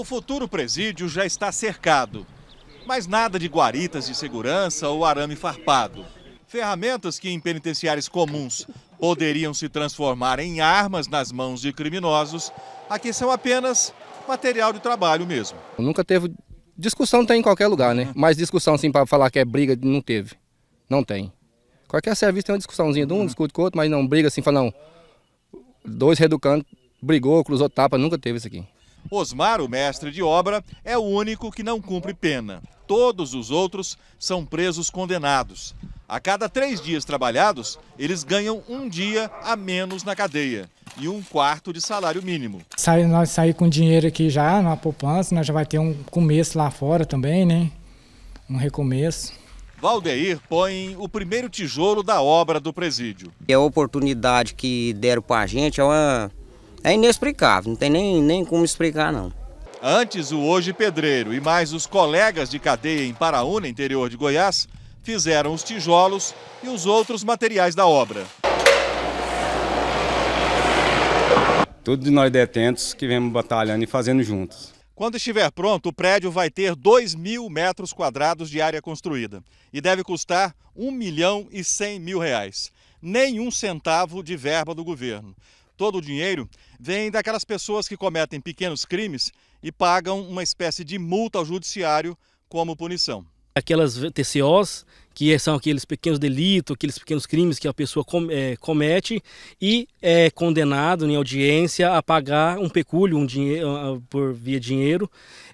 O futuro presídio já está cercado, mas nada de guaritas de segurança ou arame farpado. Ferramentas que em penitenciários comuns poderiam se transformar em armas nas mãos de criminosos, aqui são apenas material de trabalho mesmo. Nunca teve discussão tem em qualquer lugar, né? Mas discussão assim para falar que é briga não teve. Não tem. Qualquer serviço tem uma discussãozinha de um, discute com o outro, mas não briga assim, fala não. Dois reeducantes brigou, cruzou tapa, nunca teve isso aqui. Osmar, o mestre de obra, é o único que não cumpre pena. Todos os outros são presos condenados. A cada três dias trabalhados, eles ganham um dia a menos na cadeia e um quarto de salário mínimo. Sai, nós sair com dinheiro aqui já, na poupança, nós já vai ter um começo lá fora também, né? Um recomeço. Valdeir põe o primeiro tijolo da obra do presídio. É a oportunidade que deram para a gente, é uma é inexplicável, não tem nem, nem como explicar não. Antes, o hoje pedreiro e mais os colegas de cadeia em Paraúna, interior de Goiás, fizeram os tijolos e os outros materiais da obra. Tudo de nós detentos que vemos batalhando e fazendo juntos. Quando estiver pronto, o prédio vai ter 2 mil metros quadrados de área construída e deve custar 1 milhão e 100 mil reais. Nenhum centavo de verba do governo todo o dinheiro vem daquelas pessoas que cometem pequenos crimes e pagam uma espécie de multa ao judiciário como punição. Aquelas TCOs, que são aqueles pequenos delitos, aqueles pequenos crimes que a pessoa é, comete e é condenado em audiência a pagar um pecúlio um dinheiro, por via dinheiro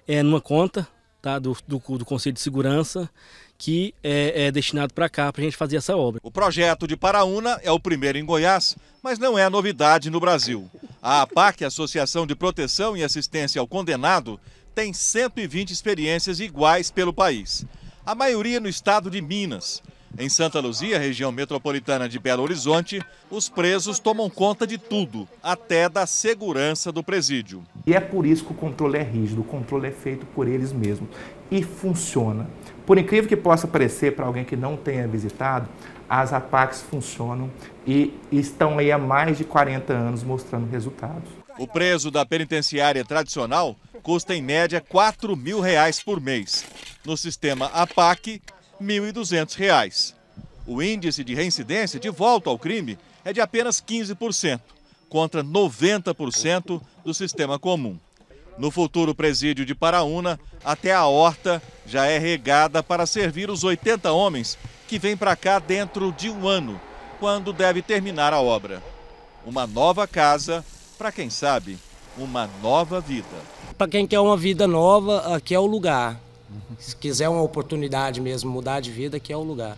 é, numa conta tá, do, do, do Conselho de Segurança que é, é destinado para cá, para a gente fazer essa obra. O projeto de Paraúna é o primeiro em Goiás, mas não é novidade no Brasil. A APAC, Associação de Proteção e Assistência ao Condenado, tem 120 experiências iguais pelo país. A maioria no estado de Minas. Em Santa Luzia, região metropolitana de Belo Horizonte, os presos tomam conta de tudo, até da segurança do presídio. E é por isso que o controle é rígido, o controle é feito por eles mesmos e funciona. Por incrível que possa parecer para alguém que não tenha visitado, as APACs funcionam e estão aí há mais de 40 anos mostrando resultados. O preso da penitenciária tradicional custa em média 4 mil reais por mês. No sistema APAC, R$ 1.200. O índice de reincidência de volta ao crime é de apenas 15%, contra 90% do sistema comum. No futuro presídio de Paraúna, até a horta já é regada para servir os 80 homens que vêm para cá dentro de um ano, quando deve terminar a obra. Uma nova casa, para quem sabe, uma nova vida. Para quem quer uma vida nova, aqui é o lugar. Se quiser uma oportunidade mesmo, mudar de vida, que é o lugar.